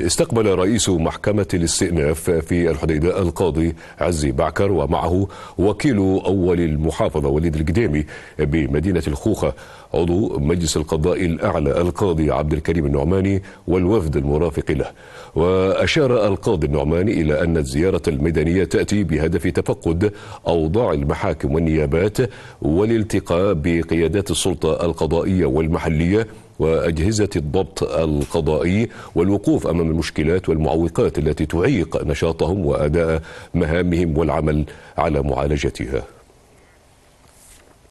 استقبل رئيس محكمة الاستئناف في الحديدة القاضي عزي بعكر ومعه وكيل أول المحافظة وليد القديمي بمدينة الخوخة عضو مجلس القضاء الأعلى القاضي عبد الكريم النعماني والوفد المرافق له وأشار القاضي النعماني إلى أن الزيارة الميدانية تأتي بهدف تفقد أوضاع المحاكم والنيابات والالتقاء بقيادات السلطة القضائية والمحلية وأجهزة الضبط القضائي والوقوف أمام المشكلات والمعوقات التي تعيق نشاطهم وأداء مهامهم والعمل على معالجتها